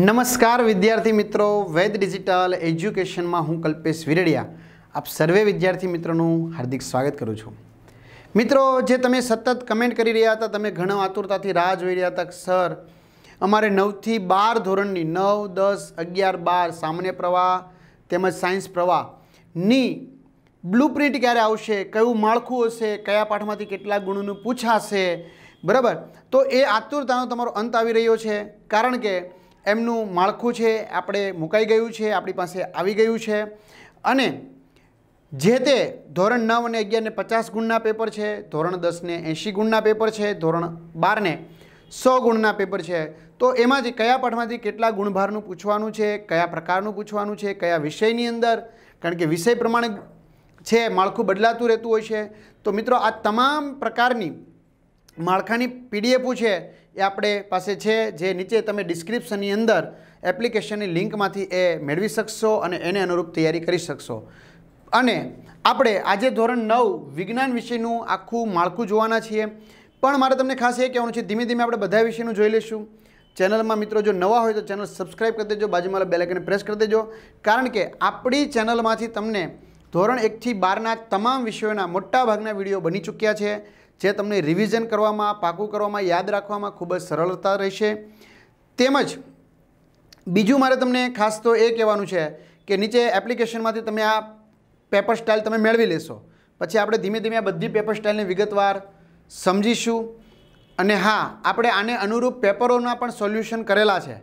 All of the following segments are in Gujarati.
નમસ્કાર વિદ્યાર્થી મિત્રો વૈદ ડિજિટલ એજ્યુકેશનમાં હું કલ્પેશ વિરડિયા આપ સર્વે વિદ્યાર્થી મિત્રોનું હાર્દિક સ્વાગત કરું છું મિત્રો જે તમે સતત કમેન્ટ કરી રહ્યા હતા તમે ઘણા આતુરતાથી રાહ જોઈ રહ્યા હતા સર અમારે નવથી બાર ધોરણની નવ દસ અગિયાર બાર સામાન્ય પ્રવાહ તેમજ સાયન્સ પ્રવાહની બ્લૂ પ્રિન્ટ ક્યારે આવશે કયું માળખું હશે કયા પાઠમાંથી કેટલા ગુણોનું પૂછાશે બરાબર તો એ આતુરતાનો તમારો અંત આવી રહ્યો છે કારણ કે એમનું માળખું છે આપણે મુકાઈ ગયું છે આપણી પાસે આવી ગયું છે અને જે તે ધોરણ નવ અને અગિયારને પચાસ ગુણના પેપર છે ધોરણ દસને એંશી ગુણના પેપર છે ધોરણ બારને સો ગુણના પેપર છે તો એમાં જે કયા પાઠમાંથી કેટલા ગુણભારનું પૂછવાનું છે કયા પ્રકારનું પૂછવાનું છે કયા વિષયની અંદર કારણ કે વિષય પ્રમાણે છે માળખું બદલાતું રહેતું હોય છે તો મિત્રો આ તમામ પ્રકારની માળખાની પીડીએફો છે એ આપણે પાસે છે જે નીચે તમે ડિસ્ક્રિપ્શનની અંદર એપ્લિકેશનની લિંકમાંથી એ મેળવી શકશો અને એને અનુરૂપ તૈયારી કરી શકશો અને આપણે આજે ધોરણ નવ વિજ્ઞાન વિષયનું આખું માળખું જોવાના છીએ પણ મારે તમને ખાસ એ કહેવાનું છે ધીમે ધીમે આપણે બધા વિષયનું જોઈ લઈશું ચેનલમાં મિત્રો જો નવા હોય તો ચેનલ સબસ્ક્રાઈબ કરી દેજો બાજુમાં બેલેકને પ્રેસ કરી દેજો કારણ કે આપણી ચેનલમાંથી તમને ધોરણ એકથી બારના તમામ વિષયોના મોટાભાગના વિડીયો બની ચૂક્યા છે જે તમને રિવિઝન કરવામાં પાકું કરવામાં યાદ રાખવામાં ખૂબ જ સરળતા રહેશે તેમજ બીજું મારે તમને ખાસ તો એ કહેવાનું છે કે નીચે એપ્લિકેશનમાંથી તમે આ પેપર સ્ટાઇલ તમે મેળવી લેશો પછી આપણે ધીમે ધીમે આ બધી પેપર સ્ટાઇલને વિગતવાર સમજીશું અને હા આપણે આને અનુરૂપ પેપરોના પણ સોલ્યુશન કરેલા છે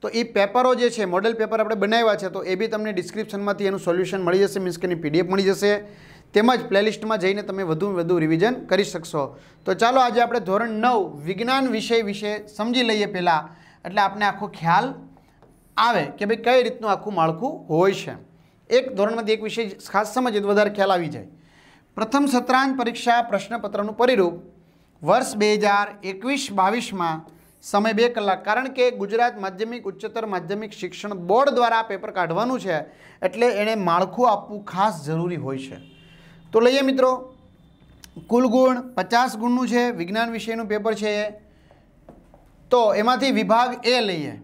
તો એ પેપરો જે છે મોડેલ પેપર આપણે બનાવ્યા છે તો એ બી તમને ડિસ્ક્રિપ્શનમાંથી એનું સોલ્યુશન મળી જશે મીન્સ કે એની પીડીએફ મળી જશે તેમજ પ્લેલિસ્ટમાં જઈને તમે વધુ વધુ રિવિઝન કરી શકશો તો ચાલો આજે આપણે ધોરણ નવ વિજ્ઞાન વિષય વિશે સમજી લઈએ પહેલાં એટલે આપણે આખો ખ્યાલ આવે કે ભાઈ કઈ રીતનું આખું માળખું હોય છે એક ધોરણમાંથી એક વિષય ખાસ સમજીએ વધારે ખ્યાલ આવી જાય પ્રથમ સત્રાંત પરીક્ષા પ્રશ્નપત્રનું પરિરૂપ વર્ષ બે હજાર એકવીસ બાવીસમાં સમય બે કલાક કારણ કે ગુજરાત માધ્યમિક ઉચ્ચતર માધ્યમિક શિક્ષણ બોર્ડ દ્વારા પેપર કાઢવાનું છે એટલે એણે માળખું આપવું ખાસ જરૂરી હોય છે તો લઈએ મિત્રો કુલ ગુણ પચાસ ગુણનું છે વિજ્ઞાન વિષયનું પેપર છે એ તો એમાંથી વિભાગ એ લઈએ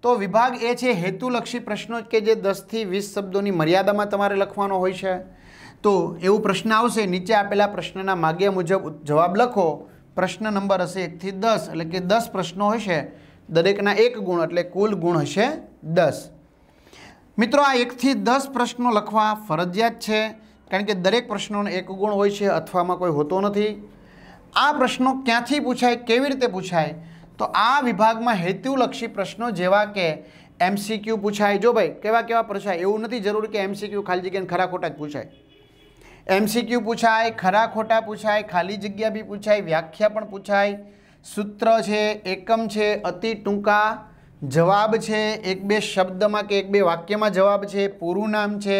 તો વિભાગ એ છે હેતુલક્ષી પ્રશ્નો કે જે દસથી વીસ શબ્દોની મર્યાદામાં તમારે લખવાનો હોય છે તો એવું પ્રશ્ન આવશે નીચે આપેલા પ્રશ્નના માગ્યા મુજબ જવાબ લખો પ્રશ્ન નંબર હશે એકથી દસ એટલે કે દસ પ્રશ્નો હશે દરેકના એક ગુણ એટલે કુલ ગુણ હશે દસ મિત્રો આ એકથી દસ પ્રશ્નો લખવા ફરજિયાત છે કારણ કે દરેક પ્રશ્નોનો એક ગુણ હોય છે અથવામાં કોઈ હોતો નથી આ પ્રશ્નો ક્યાંથી પૂછાય કેવી રીતે પૂછાય તો આ વિભાગમાં હેતુલક્ષી પ્રશ્નો જેવા કે એમસીક્યુ પૂછાય જો ભાઈ કેવા કેવા પ્રશ્ન એવું નથી જરૂર કે એમસીક્યુ ખાલી જગ્યાને ખરા ખોટા જ પૂછાય એમસીક્યુ પૂછાય ખરા ખોટા પૂછાય ખાલી જગ્યા બી પૂછાય વ્યાખ્યા પણ પૂછાય સૂત્ર છે એકમ છે અતિ ટૂંકા જવાબ છે એક બે શબ્દમાં કે એક બે વાક્યમાં જવાબ છે પૂરું નામ છે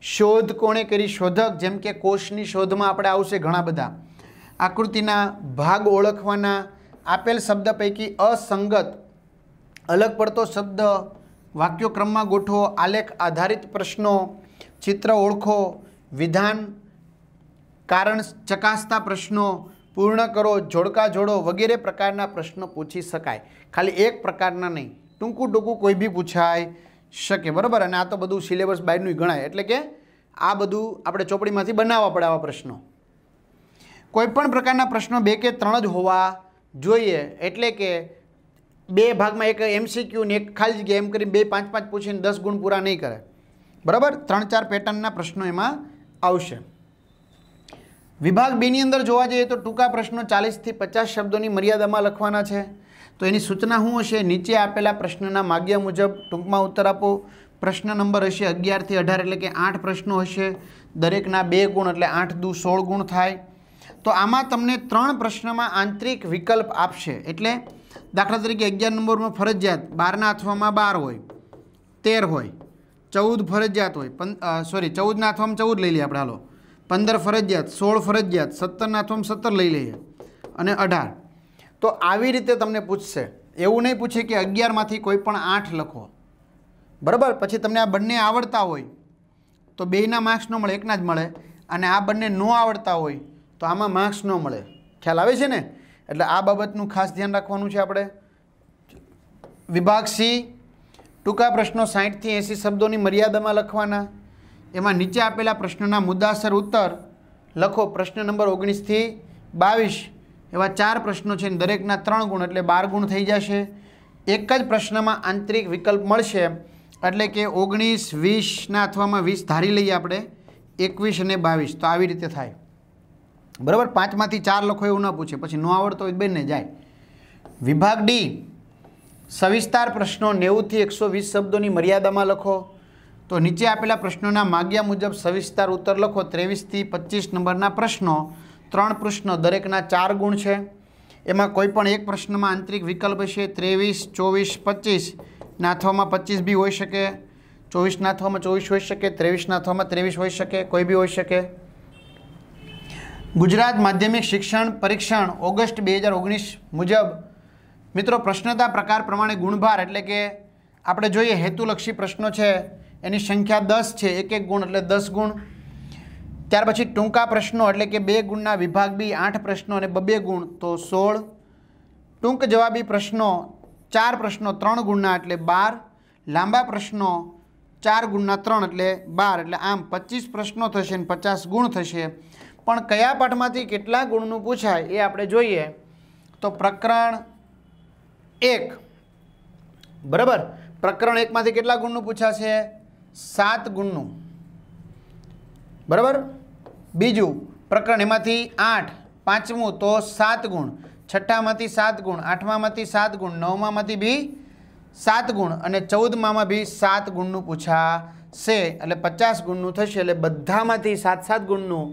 શોધ કોણે કરી શોધક જેમ કે કોષની શોધમાં આપણે આવશે ઘણા બધા આકૃતિના ભાગ ઓળખવાના આપેલ શબ્દ પૈકી અસંગત અલગ પડતો શબ્દ વાક્યો ક્રમમાં ગોઠવો આલેખ આધારિત પ્રશ્નો ચિત્ર ઓળખો વિધાન કારણ ચકાસતા પ્રશ્નો પૂર્ણ કરો જોડકા જોડો વગેરે પ્રકારના પ્રશ્નો પૂછી શકાય ખાલી એક પ્રકારના નહીં ટૂંકું ટૂંકું કોઈ બી પૂછાય શકે બરાબર અને આ તો બધું સિલેબસ બહારનું ગણાય એટલે કે આ બધું આપણે ચોપડીમાંથી બનાવવા પડે આવા પ્રશ્નો કોઈપણ પ્રકારના પ્રશ્નો બે કે ત્રણ જ હોવા જોઈએ એટલે કે બે ભાગમાં એક એમસીક્યુ ને એક ખાલી જગ્યા એમ કરીને બે પાંચ પાંચ પૂછીને દસ ગુણ પૂરા નહીં કરે બરાબર ત્રણ ચાર પેટર્નના પ્રશ્નો એમાં આવશે વિભાગ બેની અંદર જોવા જઈએ તો ટૂંકા પ્રશ્નો ચાલીસથી પચાસ શબ્દોની મર્યાદામાં લખવાના છે તો એની સૂચના શું હશે નીચે આપેલા પ્રશ્નના માગ્યા મુજબ ટૂંકમાં ઉત્તર આપો પ્રશ્ન નંબર હશે અગિયારથી અઢાર એટલે કે આઠ પ્રશ્નો હશે દરેકના બે ગુણ એટલે આઠ દુ સોળ ગુણ થાય તો આમાં તમને ત્રણ પ્રશ્નમાં આંતરિક વિકલ્પ આપશે એટલે દાખલા તરીકે અગિયાર નંબરમાં ફરજિયાત બારના અથવામાં બાર હોય તેર હોય ચૌદ ફરજિયાત હોય પં સોરી ચૌદના અથવામાં ચૌદ લઈ લઈએ આપણે હાલો પંદર ફરજિયાત સોળ ફરજિયાત સત્તરના થોમ સત્તર લઈ લઈએ અને અઢાર તો આવી રીતે તમને પૂછશે એવું નહીં પૂછે કે અગિયારમાંથી કોઈ પણ આઠ લખો બરાબર પછી તમને આ બંને આવડતા હોય તો બેયના માર્ક્સ ન મળે એકના જ મળે અને આ બંને ન આવડતા હોય તો આમાં માર્ક્સ ન મળે ખ્યાલ આવે છે ને એટલે આ બાબતનું ખાસ ધ્યાન રાખવાનું છે આપણે વિભાગ સી ટૂંકા પ્રશ્નો સાહીઠથી એંસી શબ્દોની મર્યાદામાં લખવાના એમાં નીચે આપેલા પ્રશ્નના મુદ્દાસર ઉત્તર લખો પ્રશ્ન નંબર ઓગણીસથી બાવીસ એવા ચાર પ્રશ્નો છે દરેકના ત્રણ ગુણ એટલે બાર ગુણ થઈ જશે એક જ પ્રશ્નમાં આંતરિક વિકલ્પ મળશે એટલે કે ઓગણીસ વીસના અથવામાં વીસ ધારી લઈએ આપણે એકવીસ અને બાવીસ તો આવી રીતે થાય બરાબર પાંચમાંથી ચાર લખો એવું ન પૂછે પછી ન આવડતો હોય બેનને જાય વિભાગ ડી સવિસ્તાર પ્રશ્નો નેવુંથી એકસો વીસ શબ્દોની મર્યાદામાં લખો તો નીચે આપેલા પ્રશ્નોના માગ્યા મુજબ સવિસ્તાર ઉત્તર લખો ત્રેવીસથી પચીસ નંબરના પ્રશ્નો ત્રણ પ્રશ્નો દરેકના ચાર ગુણ છે એમાં કોઈ પણ એક પ્રશ્નમાં આંતરિક વિકલ્પ હશે ત્રેવીસ ચોવીસ પચીસ નાથવામાં પચીસ બી હોઈ શકે ચોવીસ નાથવામાં ચોવીસ હોઈ શકે ત્રેવીસ નાથવામાં ત્રેવીસ હોઈ શકે કોઈ બી હોઈ શકે ગુજરાત માધ્યમિક શિક્ષણ પરીક્ષણ ઓગસ્ટ બે હજાર ઓગણીસ મુજબ મિત્રો પ્રશ્નતા પ્રકાર પ્રમાણે ગુણભાર એટલે કે આપણે જોઈએ હેતુલક્ષી પ્રશ્નો છે એની સંખ્યા દસ છે એક એક ગુણ એટલે દસ ગુણ ત્યાર પછી ટૂંકા પ્રશ્નો એટલે કે બે ગુણના વિભાગ બી આઠ પ્રશ્નો અને બબે ગુણ તો સોળ ટૂંક જવાબી પ્રશ્નો ચાર પ્રશ્નો ત્રણ ગુણના એટલે બાર લાંબા પ્રશ્નો ચાર ગુણના ત્રણ એટલે બાર એટલે આમ પચીસ પ્રશ્નો થશે ને પચાસ ગુણ થશે પણ કયા પાઠમાંથી કેટલા ગુણનું પૂછાય એ આપણે જોઈએ તો પ્રકરણ એક બરાબર પ્રકરણ એકમાંથી કેટલા ગુણનું પૂછાશે સાત ગુણનું બરાબર બીજું પ્રકરણ એમાંથી આઠ પાંચમું તો સાત ગુણ છઠ્ઠામાંથી સાત ગુણ આઠમામાંથી સાત ગુણ નવમામાંથી બી સાત ગુણ અને ચૌદમામાં બી સાત ગુણનું પૂછાશે એટલે પચાસ ગુણનું થશે એટલે બધામાંથી સાત સાત ગુણનું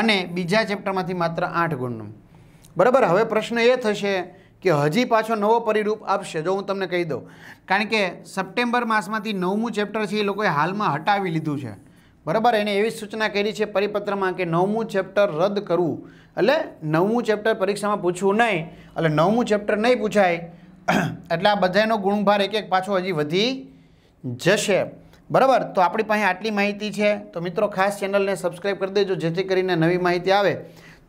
અને બીજા ચેપ્ટરમાંથી માત્ર આઠ ગુણનું બરાબર હવે પ્રશ્ન એ થશે કે હજી પાછો નવો પરિરૂપ આપશે જો હું તમને કહી દઉં કારણ કે સપ્ટેમ્બર માસમાંથી નવમું ચેપ્ટર છે એ લોકોએ હાલમાં હટાવી લીધું છે બરાબર એણે એવી સૂચના કરી છે પરિપત્રમાં કે નવમું ચેપ્ટર રદ કરવું એટલે નવમું ચેપ્ટર પરીક્ષામાં પૂછવું નહીં એટલે નવમું ચેપ્ટર નહીં પૂછાય એટલે આ બધાનો ગુણભાર એક એક પાછો હજી વધી જશે બરાબર તો આપણી પાસે આટલી માહિતી છે તો મિત્રો ખાસ ચેનલને સબસ્ક્રાઈબ કરી દેજો જેથી કરીને નવી માહિતી આવે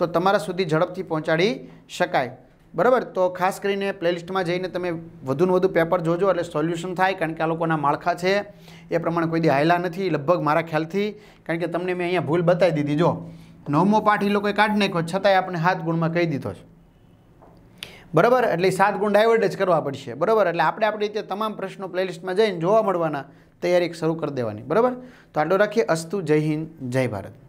તો તમારા સુધી ઝડપથી પહોંચાડી શકાય બરાબર તો ખાસ કરીને પ્લેલિસ્ટમાં જઈને તમે વધુને વધુ પેપર જોજો એટલે સોલ્યુશન થાય કારણ કે આ લોકોના માળખા છે એ પ્રમાણે કોઈ દી હાયલા નથી લગભગ મારા ખ્યાલથી કારણ કે તમને મેં અહીંયા ભૂલ બતાવી દીધી જો નવમો પાઠ એ લોકોએ કાઢી નાખ્યો છતાંય આપણે હાથ ગુણમાં કહી દીધો છે બરાબર એટલે સાત ગુણ ડાયવર્ટ જ કરવા પડશે બરાબર એટલે આપણે આપણી રીતે તમામ પ્રશ્નો પ્લેલિસ્ટમાં જઈને જોવા મળવાના તૈયારી શરૂ કરી દેવાની બરાબર તો આટલું રાખીએ અસ્તુ જય હિન્દ જય ભારત